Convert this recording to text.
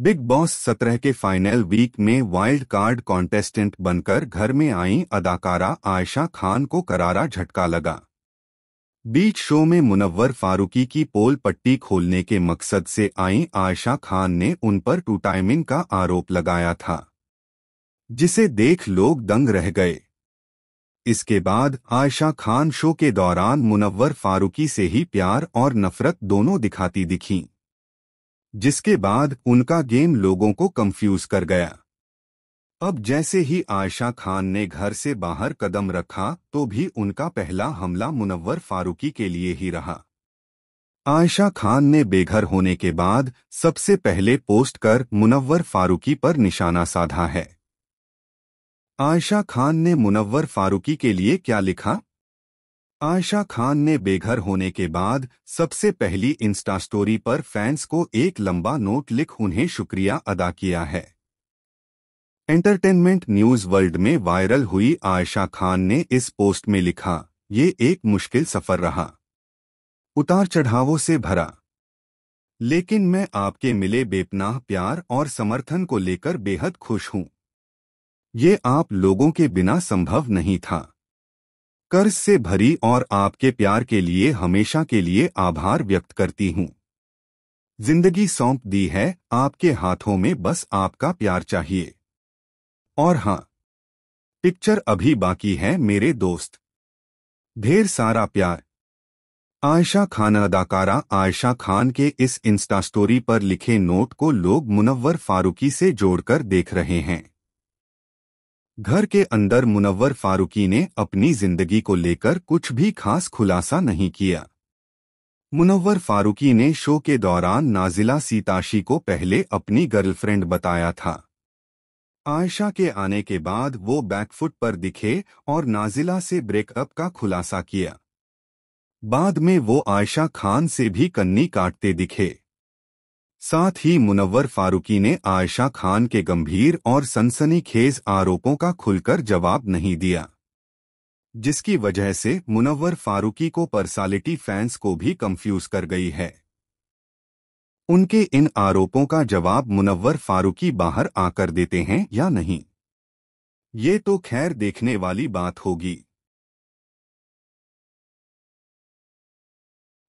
big Boss सत्रह के final week में वाइल्ड कार्ड कॉन्टेस्टेंट बनकर घर में आई अदाकारा आयशा खान को करारा झटका लगा बीच शो में मुनव्वर फारूकी की पोल पट्टी खोलने के मकसद से आई आयशा खान ने उन पर टू टाइमिंग का आरोप लगाया था जिसे देख लोग दंग रह गए इसके बाद आयशा खान शो के दौरान मुनव्वर फारूकी से ही प्यार और नफरत दोनों दिखाती दिखीं जिसके बाद उनका गेम लोगों को कंफ्यूज कर गया अब जैसे ही आयशा खान ने घर से बाहर कदम रखा तो भी उनका पहला हमला मुनव्वर फारूकी के लिए ही रहा आयशा खान ने बेघर होने के बाद सबसे पहले पोस्ट कर मुनव्वर फारूकी पर निशाना साधा है आयशा खान ने मुनव्वर फारूकी के लिए क्या लिखा आयशा खान ने बेघर होने के बाद सबसे पहली इंस्टा स्टोरी पर फैंस को एक लंबा नोट लिख उन्हें शुक्रिया अदा किया है एंटरटेनमेंट न्यूज वर्ल्ड में वायरल हुई आयशा खान ने इस पोस्ट में लिखा ये एक मुश्किल सफर रहा उतार चढ़ावों से भरा लेकिन मैं आपके मिले बेपनाह प्यार और समर्थन को लेकर बेहद खुश हूं ये आप लोगों के बिना संभव नहीं था कर्ज से भरी और आपके प्यार के लिए हमेशा के लिए आभार व्यक्त करती हूँ जिंदगी सौंप दी है आपके हाथों में बस आपका प्यार चाहिए और हाँ पिक्चर अभी बाकी है मेरे दोस्त ढेर सारा प्यार आयशा खान अदाकारा आयशा खान के इस इंस्टा स्टोरी पर लिखे नोट को लोग मुनव्वर फारूकी से जोड़कर देख रहे हैं घर के अंदर मुनव्वर फारूकी ने अपनी जिंदगी को लेकर कुछ भी खास खुलासा नहीं किया मुनव्वर फारूकी ने शो के दौरान नाजिला सीताशी को पहले अपनी गर्लफ्रेंड बताया था आयशा के आने के बाद वो बैकफुट पर दिखे और नाजिला से ब्रेकअप का खुलासा किया बाद में वो आयशा खान से भी कन्नी काटते दिखे साथ ही मुनव्वर फारूकी ने आयशा खान के गंभीर और सनसनीखेज आरोपों का खुलकर जवाब नहीं दिया जिसकी वजह से मुनव्वर फारूकी को पर्सालिटी फैंस को भी कंफ्यूज कर गई है उनके इन आरोपों का जवाब मुनव्वर फारूकी बाहर आकर देते हैं या नहीं ये तो खैर देखने वाली बात होगी